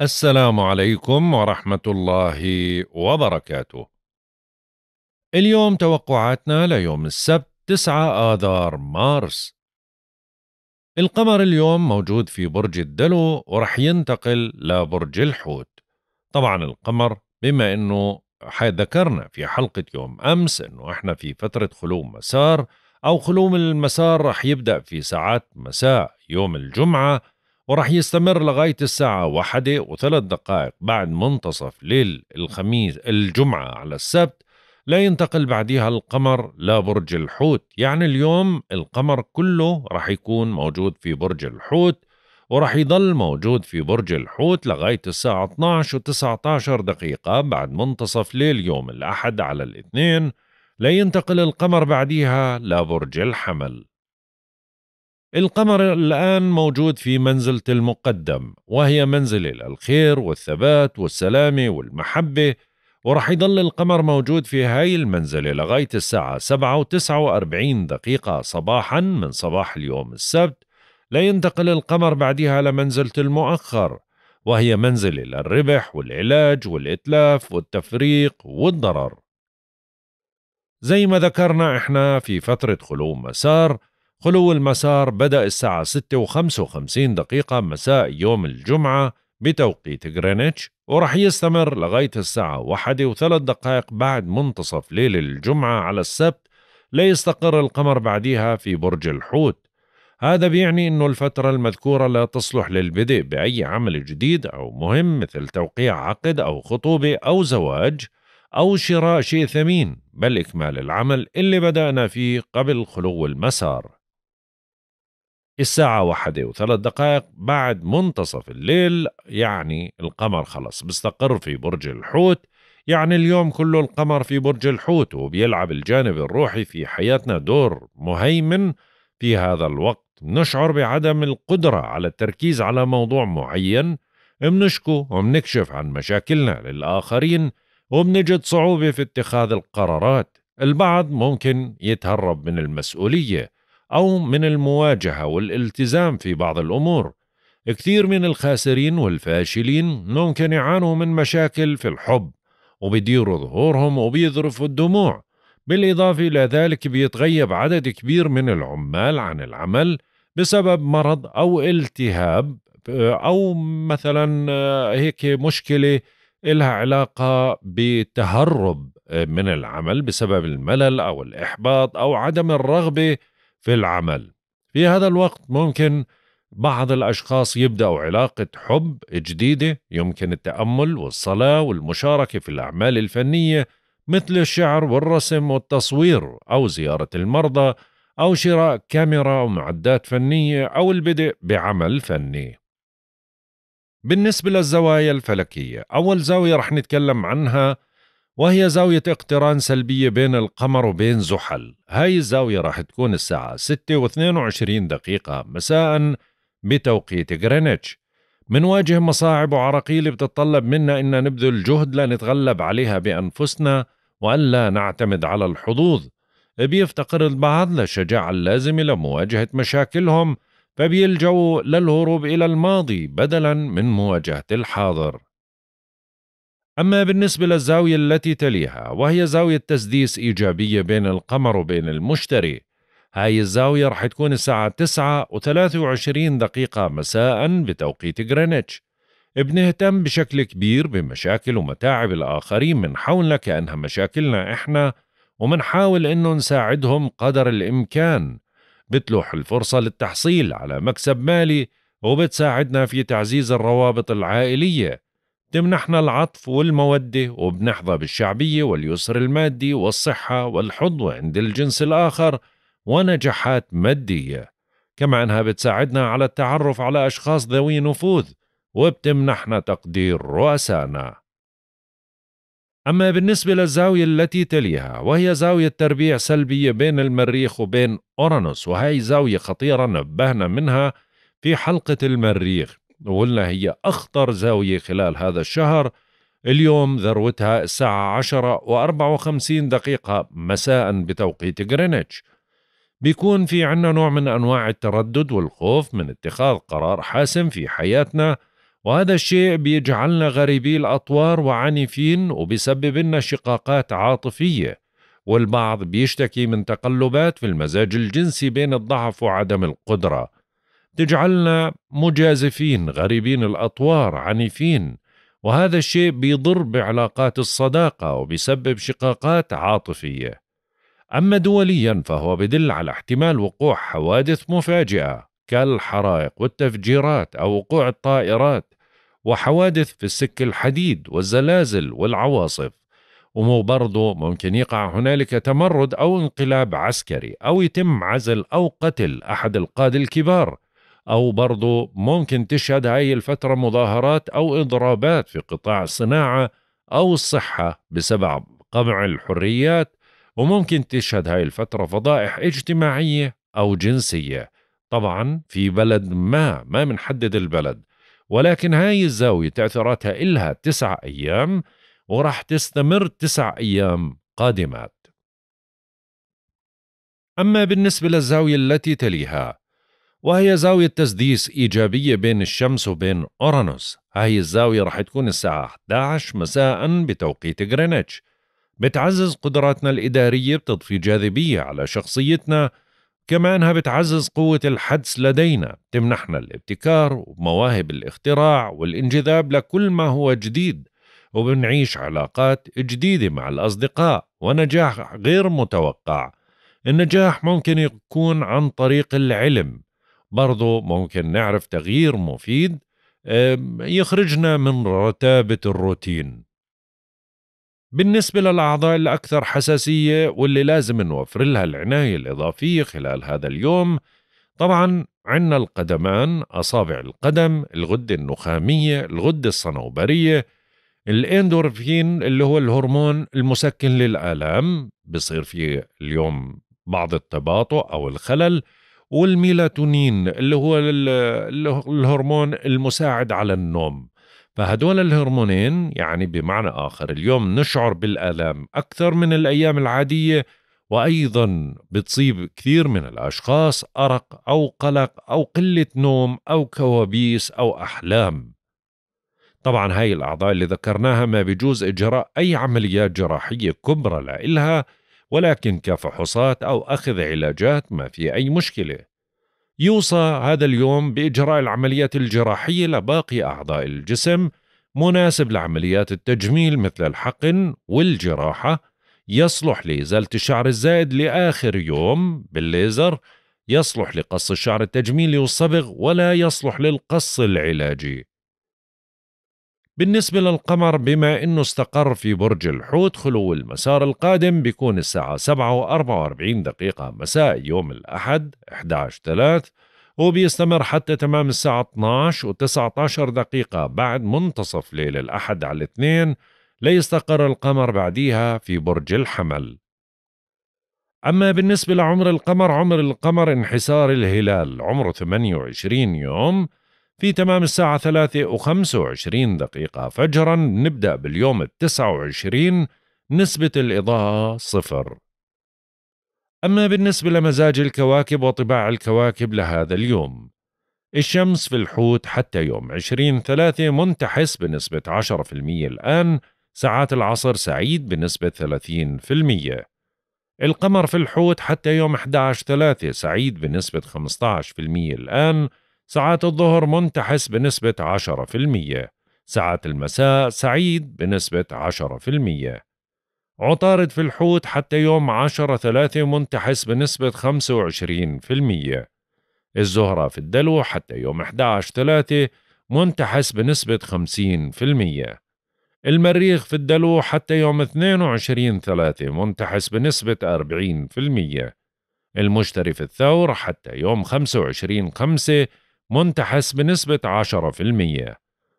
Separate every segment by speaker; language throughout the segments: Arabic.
Speaker 1: السلام عليكم ورحمة الله وبركاته. اليوم توقعاتنا ليوم السبت 9 آذار مارس. القمر اليوم موجود في برج الدلو ورح ينتقل لبرج الحوت. طبعا القمر بما انه ذكرنا في حلقة يوم امس انه احنا في فترة خلو مسار او خلو المسار رح يبدأ في ساعات مساء يوم الجمعة ورح يستمر لغاية الساعة واحدة وثلاث دقائق بعد منتصف ليل الخميس الجمعة على السبت لا ينتقل بعديها القمر لبرج الحوت يعني اليوم القمر كله رح يكون موجود في برج الحوت ورح يضل موجود في برج الحوت لغاية الساعة 12 و19 دقيقة بعد منتصف ليل يوم الأحد على الاثنين لا ينتقل القمر بعديها لبرج الحمل القمر الآن موجود في منزلة المقدم وهي منزلة للخير والثبات والسلامة والمحبة ورح يضل القمر موجود في هاي المنزلة لغاية الساعة 7 و 49 دقيقة صباحا من صباح اليوم السبت لينتقل القمر بعدها لمنزلة المؤخر وهي منزلة للربح والعلاج والإتلاف والتفريق والضرر زي ما ذكرنا إحنا في فترة خلو مسار خلو المسار بدأ الساعة 6 دقيقة مساء يوم الجمعة بتوقيت غرينتش ورح يستمر لغاية الساعة واحدة وثلاث دقائق بعد منتصف ليل الجمعة على السبت ليستقر القمر بعدها في برج الحوت هذا بيعني أنه الفترة المذكورة لا تصلح للبدء بأي عمل جديد أو مهم مثل توقيع عقد أو خطوبة أو زواج أو شراء شيء ثمين بل إكمال العمل اللي بدأنا فيه قبل خلو المسار الساعة واحدة وثلاث دقائق بعد منتصف الليل يعني القمر خلص بيستقر في برج الحوت يعني اليوم كله القمر في برج الحوت وبيلعب الجانب الروحي في حياتنا دور مهيمن في هذا الوقت نشعر بعدم القدرة على التركيز على موضوع معين بنشكو وبنكشف عن مشاكلنا للآخرين وبنجد صعوبة في اتخاذ القرارات البعض ممكن يتهرب من المسؤولية أو من المواجهة والالتزام في بعض الأمور كثير من الخاسرين والفاشلين ممكن يعانوا من مشاكل في الحب وبيديروا ظهورهم وبيذرفوا الدموع بالإضافة إلى ذلك بيتغيب عدد كبير من العمال عن العمل بسبب مرض أو التهاب أو مثلا هيك مشكلة إلها علاقة بتهرب من العمل بسبب الملل أو الإحباط أو عدم الرغبة في العمل في هذا الوقت ممكن بعض الأشخاص يبدأوا علاقة حب جديدة يمكن التأمل والصلاة والمشاركة في الأعمال الفنية مثل الشعر والرسم والتصوير أو زيارة المرضى أو شراء كاميرا ومعدات فنية أو البدء بعمل فني. بالنسبة للزوايا الفلكية، أول زاوية رح نتكلم عنها وهي زاوية اقتران سلبية بين القمر وبين زحل هاي الزاوية راح تكون الساعة 6 و22 دقيقة مساء بتوقيت غرينتش منواجه مصاعب وعراقيل بتتطلب منا إن نبذل جهد لنتغلب عليها بأنفسنا وألا نعتمد على الحظوظ بيفتقر البعض للشجاعة اللازمة لمواجهة مشاكلهم فبيلجوا للهروب إلى الماضي بدلا من مواجهة الحاضر أما بالنسبة للزاوية التي تليها وهي زاوية تسديس إيجابية بين القمر وبين المشتري هاي الزاوية رح تكون الساعة 9 و23 دقيقة مساء بتوقيت غرينتش بنهتم بشكل كبير بمشاكل ومتاعب الآخرين من حولنا كأنها مشاكلنا إحنا ومنحاول إنه نساعدهم قدر الإمكان بتلوح الفرصة للتحصيل على مكسب مالي وبتساعدنا في تعزيز الروابط العائلية تمنحنا العطف والمودة وبنحظى بالشعبية واليسر المادي والصحة والحظوة عند الجنس الآخر ونجاحات مادية كما أنها بتساعدنا على التعرف على أشخاص ذوي نفوذ وبتمنحنا تقدير رؤسائنا أما بالنسبة للزاوية التي تليها وهي زاوية تربيع سلبية بين المريخ وبين أورانوس وهي زاوية خطيرة نبهنا منها في حلقة المريخ وقلنا هي أخطر زاوية خلال هذا الشهر اليوم ذروتها الساعة 10 و54 دقيقة مساء بتوقيت غرينتش بيكون في عنا نوع من أنواع التردد والخوف من اتخاذ قرار حاسم في حياتنا وهذا الشيء بيجعلنا غريبي الأطوار وعنيفين وبيسبب لنا شقاقات عاطفية والبعض بيشتكي من تقلبات في المزاج الجنسي بين الضعف وعدم القدرة تجعلنا مجازفين غريبين الأطوار عنيفين وهذا الشيء بيضر بعلاقات الصداقة وبيسبب شقاقات عاطفية أما دوليا فهو بدل على احتمال وقوع حوادث مفاجئة كالحرائق والتفجيرات أو وقوع الطائرات وحوادث في السك الحديد والزلازل والعواصف ومو برضه ممكن يقع هنالك تمرد أو انقلاب عسكري أو يتم عزل أو قتل أحد القادة الكبار أو برضو ممكن تشهد هاي الفترة مظاهرات أو إضرابات في قطاع الصناعة أو الصحة بسبب قمع الحريات وممكن تشهد هاي الفترة فضائح اجتماعية أو جنسية طبعا في بلد ما ما منحدد البلد ولكن هاي الزاوية تأثيراتها إلها تسع أيام وراح تستمر تسع أيام قادمات أما بالنسبة للزاوية التي تليها وهي زاوية تسديس إيجابية بين الشمس وبين أورانوس هاي الزاوية رح تكون الساعة 11 مساء بتوقيت غرينتش بتعزز قدراتنا الإدارية بتضفي جاذبية على شخصيتنا كمانها بتعزز قوة الحدس لدينا بتمنحنا الابتكار ومواهب الاختراع والانجذاب لكل ما هو جديد وبنعيش علاقات جديدة مع الأصدقاء ونجاح غير متوقع النجاح ممكن يكون عن طريق العلم برضو ممكن نعرف تغيير مفيد يخرجنا من رتابة الروتين بالنسبة للأعضاء الأكثر حساسية واللي لازم نوفر لها العناية الإضافية خلال هذا اليوم طبعا عندنا القدمان أصابع القدم الغدة النخامية الغدة الصنوبرية الاندورفين اللي هو الهرمون المسكن للآلام بصير في اليوم بعض التباطؤ أو الخلل والميلاتونين اللي هو الهرمون المساعد على النوم فهدول الهرمونين يعني بمعنى آخر اليوم نشعر بالآلام أكثر من الأيام العادية وأيضا بتصيب كثير من الأشخاص أرق أو قلق أو قلة نوم أو كوابيس أو أحلام طبعا هاي الأعضاء اللي ذكرناها ما بجوز إجراء أي عمليات جراحية كبرى لإلها ولكن كفحوصات أو أخذ علاجات ما في أي مشكلة يوصى هذا اليوم بإجراء العمليات الجراحية لباقي أعضاء الجسم مناسب لعمليات التجميل مثل الحقن والجراحة يصلح لإزالة الشعر الزائد لآخر يوم بالليزر يصلح لقص الشعر التجميلي والصبغ ولا يصلح للقص العلاجي بالنسبة للقمر بما أنه استقر في برج الحوت خلو المسار القادم بيكون الساعة 7 و44 دقيقة مساء يوم الأحد 11 3 وبيستمر حتى تمام الساعة 12 و19 دقيقة بعد منتصف ليل الأحد على الاثنين ليستقر القمر بعديها في برج الحمل أما بالنسبة لعمر القمر عمر القمر انحسار الهلال عمره 28 يوم في تمام الساعة 3 و25 دقيقة فجرا نبدأ باليوم التسعة وعشرين نسبة الإضاءة صفر أما بالنسبة لمزاج الكواكب وطباع الكواكب لهذا اليوم الشمس في الحوت حتى يوم 20 ثلاثة منتحس بنسبة 10% الآن ساعات العصر سعيد بنسبة 30% القمر في الحوت حتى يوم 11 ثلاثة سعيد بنسبة 15% الآن ساعات الظهر منتحس بنسبة 10% ساعات المساء سعيد بنسبة 10% عطارد في الحوت حتى يوم 10 3 منتحس بنسبة 25% الزهرة في الدلو حتى يوم 11 3 منتحس بنسبة 50% المريخ في الدلو حتى يوم 22 3 منتحس بنسبة 40% المشتري في الثور حتى يوم 25 خمسة منتحس بنسبة 10%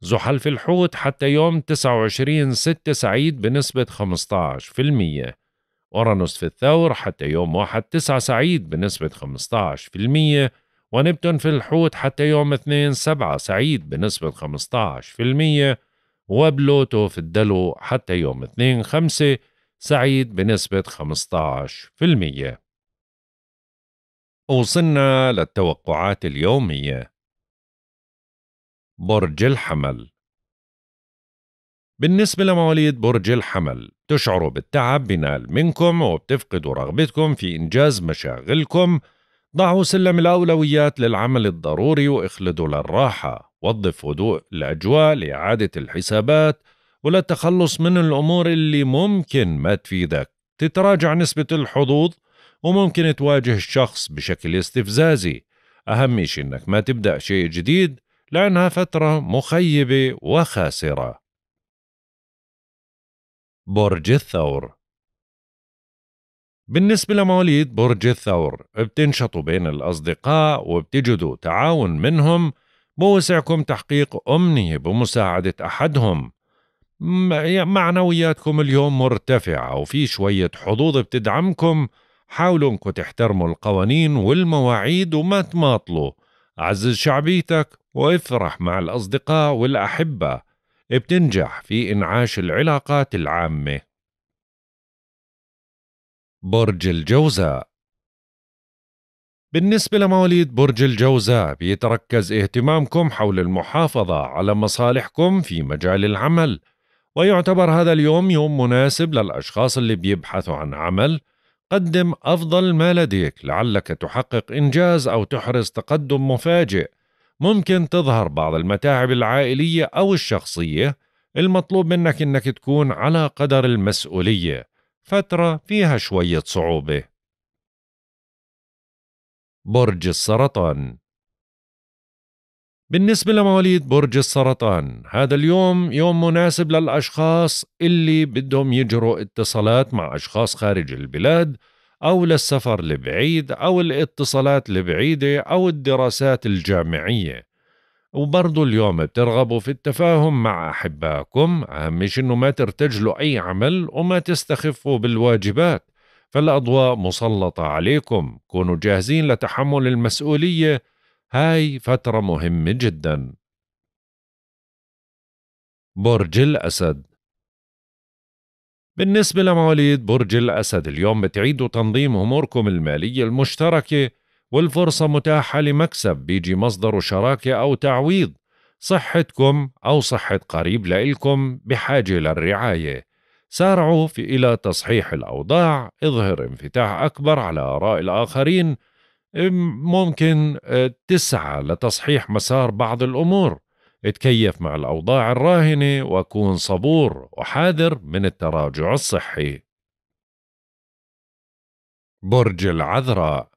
Speaker 1: زحلف الحوت حتى يوم 29 6 سعيد بنسبة 15% أورانوس في الثور حتى يوم 1 9 سعيد بنسبة 15% ونبتون في الحوت حتى يوم 2 7 سعيد بنسبة 15% وبلوتو في الدلو حتى يوم 2 5 سعيد بنسبة 15% وصلنا للتوقعات اليومية برج الحمل بالنسبة لمواليد برج الحمل تشعر بالتعب بنال منكم وبتفقدوا رغبتكم في إنجاز مشاغلكم ضعوا سلم الأولويات للعمل الضروري واخلدوا للراحة وظف هدوء الأجواء لإعادة الحسابات وللتخلص من الأمور اللي ممكن ما تفيدك تتراجع نسبة الحظوظ وممكن تواجه الشخص بشكل استفزازي أهم شيء أنك ما تبدأ شيء جديد لأنها فترة مخيبة وخاسرة برج الثور بالنسبة لمواليد برج الثور بتنشطوا بين الأصدقاء وبتجدوا تعاون منهم بوسعكم تحقيق أمنية بمساعدة أحدهم يعني معنوياتكم اليوم مرتفعة وفي شوية حظوظ بتدعمكم حاولوا انكم تحترموا القوانين والمواعيد وما تماطلوا عزز شعبيتك وافرح مع الأصدقاء والأحبة بتنجح في إنعاش العلاقات العامة برج الجوزاء بالنسبة لمواليد برج الجوزاء بيتركز اهتمامكم حول المحافظة على مصالحكم في مجال العمل ويعتبر هذا اليوم يوم مناسب للأشخاص اللي بيبحثوا عن عمل قدم أفضل ما لديك لعلك تحقق إنجاز أو تحرز تقدم مفاجئ ممكن تظهر بعض المتاعب العائلية أو الشخصية المطلوب منك أنك تكون على قدر المسؤولية فترة فيها شوية صعوبة برج السرطان بالنسبة لمواليد برج السرطان هذا اليوم يوم مناسب للأشخاص اللي بدهم يجروا اتصالات مع أشخاص خارج البلاد أو للسفر البعيد أو الاتصالات البعيدة أو الدراسات الجامعية وبرضو اليوم بترغبوا في التفاهم مع أحبائكم أهم شيء إنه ما ترتجلوا أي عمل وما تستخفوا بالواجبات فالأضواء مسلطة عليكم كونوا جاهزين لتحمل المسؤولية هاي فترة مهمة جدا برج الأسد بالنسبة لمواليد برج الأسد اليوم بتعيدوا تنظيم أموركم المالية المشتركة والفرصة متاحة لمكسب بيجي مصدر شراكة أو تعويض صحتكم أو صحة قريب لإلكم بحاجة للرعاية سارعوا في إلى تصحيح الأوضاع اظهر انفتاح أكبر على آراء الآخرين ممكن آه، تسعى لتصحيح مسار بعض الأمور اتكيف مع الأوضاع الراهنة وكون صبور وحاذر من التراجع الصحي برج العذراء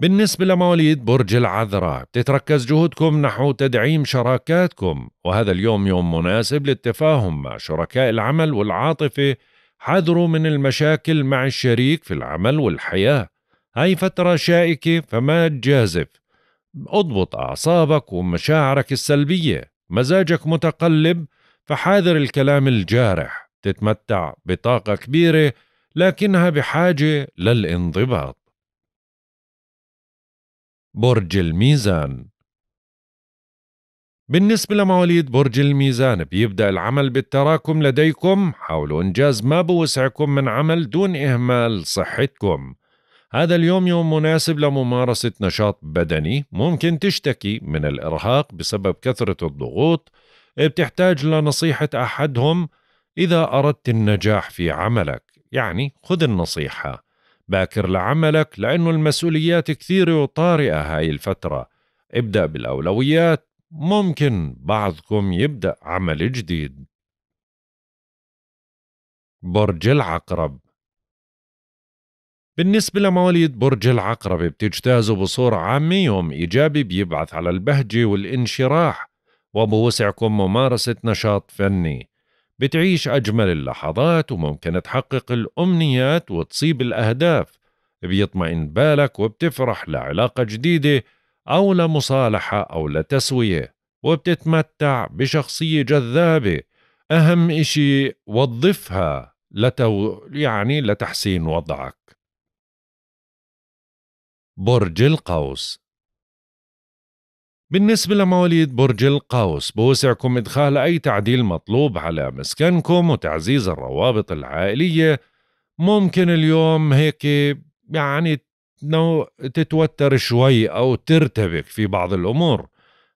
Speaker 1: بالنسبة لمواليد برج العذراء تتركز جهودكم نحو تدعيم شراكاتكم وهذا اليوم يوم مناسب للتفاهم مع شركاء العمل والعاطفة حذروا من المشاكل مع الشريك في العمل والحياة هاي فترة شائكة فما تجازف اضبط أعصابك ومشاعرك السلبية مزاجك متقلب فحاذر الكلام الجارح تتمتع بطاقة كبيرة لكنها بحاجة للانضباط برج الميزان بالنسبة لمواليد برج الميزان بيبدأ العمل بالتراكم لديكم حاولوا إنجاز ما بوسعكم من عمل دون إهمال صحتكم هذا اليوم يوم مناسب لممارسة نشاط بدني ممكن تشتكي من الإرهاق بسبب كثرة الضغوط بتحتاج لنصيحة أحدهم إذا أردت النجاح في عملك يعني خذ النصيحة باكر لعملك لأنه المسؤوليات كثيرة وطارئة هاي الفترة ابدأ بالأولويات ممكن بعضكم يبدأ عمل جديد برج العقرب بالنسبة لمواليد برج العقرب بتجتازوا بصورة عامة يوم إيجابي بيبعث على البهجة والانشراح وبوسعكم ممارسة نشاط فني بتعيش أجمل اللحظات وممكن تحقق الأمنيات وتصيب الأهداف بيطمئن بالك وبتفرح لعلاقة جديدة أو لمصالحة أو لتسوية وبتتمتع بشخصية جذابة أهم إشي وظفها لتو يعني لتحسين وضعك برج القوس بالنسبة لمواليد برج القوس بوسعكم إدخال أي تعديل مطلوب على مسكنكم وتعزيز الروابط العائلية ممكن اليوم هيك يعني تتوتر شوي أو ترتبك في بعض الأمور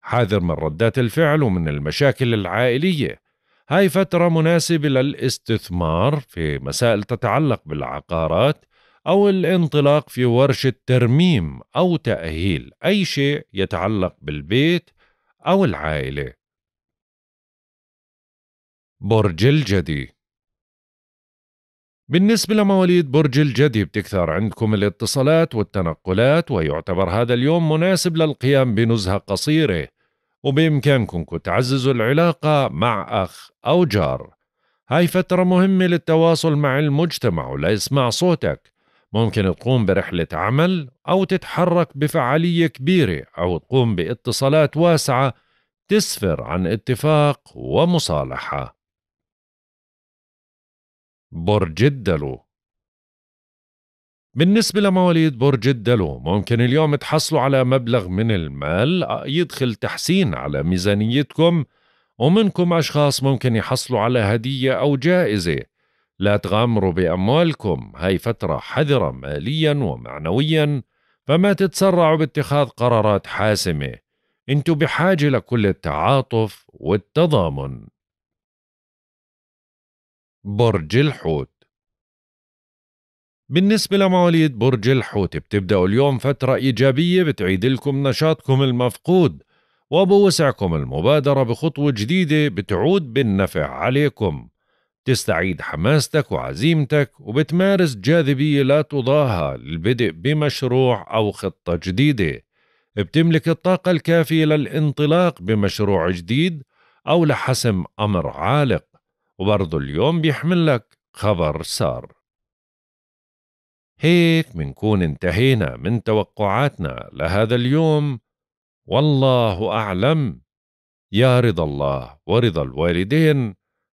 Speaker 1: حذر من ردات الفعل ومن المشاكل العائلية هاي فترة مناسبة للاستثمار في مسائل تتعلق بالعقارات أو الانطلاق في ورشة ترميم أو تأهيل أي شيء يتعلق بالبيت أو العائلة. برج الجدي بالنسبة لمواليد برج الجدي بتكثر عندكم الاتصالات والتنقلات ويعتبر هذا اليوم مناسب للقيام بنزهة قصيرة وبإمكانكم تعززوا العلاقة مع أخ أو جار هاي فترة مهمة للتواصل مع المجتمع وليسمع صوتك ممكن تقوم برحلة عمل أو تتحرك بفعالية كبيرة أو تقوم باتصالات واسعة تسفر عن اتفاق ومصالحة برج الدلو بالنسبة لمواليد برج الدلو ممكن اليوم تحصلوا على مبلغ من المال يدخل تحسين على ميزانيتكم ومنكم أشخاص ممكن يحصلوا على هدية أو جائزة لا تغامروا بأموالكم هاي فترة حذرة ماليا ومعنويا فما تتسرعوا باتخاذ قرارات حاسمة انتوا بحاجة لكل التعاطف والتضامن برج الحوت بالنسبة لمواليد برج الحوت بتبدأوا اليوم فترة إيجابية بتعيد لكم نشاطكم المفقود وبوسعكم المبادرة بخطوة جديدة بتعود بالنفع عليكم تستعيد حماستك وعزيمتك وبتمارس جاذبية لا تضاهى للبدء بمشروع أو خطة جديدة بتملك الطاقة الكافية للانطلاق بمشروع جديد أو لحسم أمر عالق وبرضو اليوم بيحمل لك خبر سار هيك منكون انتهينا من توقعاتنا لهذا اليوم والله أعلم يا رضا الله ورضا الوالدين